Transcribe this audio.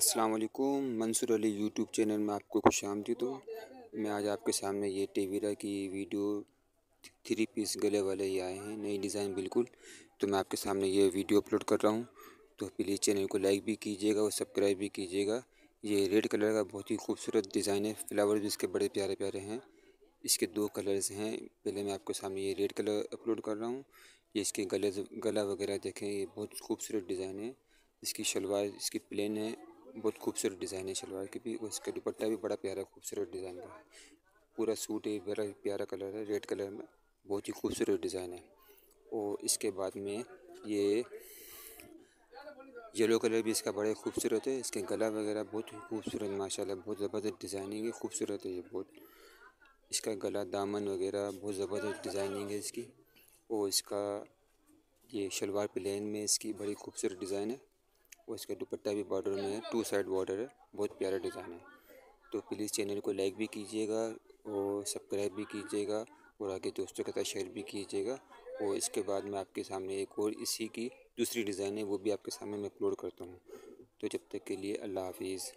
अस्सलाम वालेकुम Mansoor Ali YouTube channel में आपको खुश आमदी तो मैं आज आपके सामने ये टेवीरा की वीडियो थ्री पीस गले वाले ही आए हैं नई डिज़ाइन बिल्कुल तो मैं आपके सामने ये वीडियो अपलोड कर रहा हूँ तो प्लीज़ चैनल को लाइक भी कीजिएगा और सब्सक्राइब भी कीजिएगा ये रेड कलर का बहुत ही खूबसूरत डिज़ाइन है फ्लावर भी इसके बड़े प्यारे प्यारे हैं इसके दो कलर्स हैं पहले मैं आपके सामने ये रेड कलर अपलोड कर रहा हूँ ये इसके गले गला वगैरह देखें ये बहुत खूबसूरत डिज़ाइन है इसकी शलवार इसकी प्लेन है बहुत खूबसूरत डिज़ाइन है शलवार की भी उसका दुपट्टा भी बड़ा प्यारा खूबसूरत डिज़ाइन का है पूरा सूट है बड़ा प्यारा कलर है रेड कलर में बहुत ही खूबसूरत डिज़ाइन है और इसके बाद में ये येलो कलर भी इसका बड़ा खूबसूरत है इसके गला वगैरह बहुत खूबसूरत माशाल्लाह बहुत ज़बरदस्त डिज़ाइनिंग है खूबसूरत है ये बहुत इसका गला दामन वगैरह बहुत ज़बरदस्त डिज़ाइनिंग है इसकी और इसका ये शलवार प्लेन में इसकी बड़ी खूबसूरत डिज़ाइन है और इसका दुपट्टा भी बॉर्डर में है टू साइड बॉर्डर है बहुत प्यारा डिज़ाइन है तो प्लीज़ चैनल को लाइक भी कीजिएगा और सब्सक्राइब भी कीजिएगा और आगे दोस्तों के साथ शेयर भी कीजिएगा और इसके बाद मैं आपके सामने एक और इसी की दूसरी डिज़ाइन है वो भी आपके सामने मैं अपलोड करता हूँ तो जब तक के लिए अल्लाह हाफिज़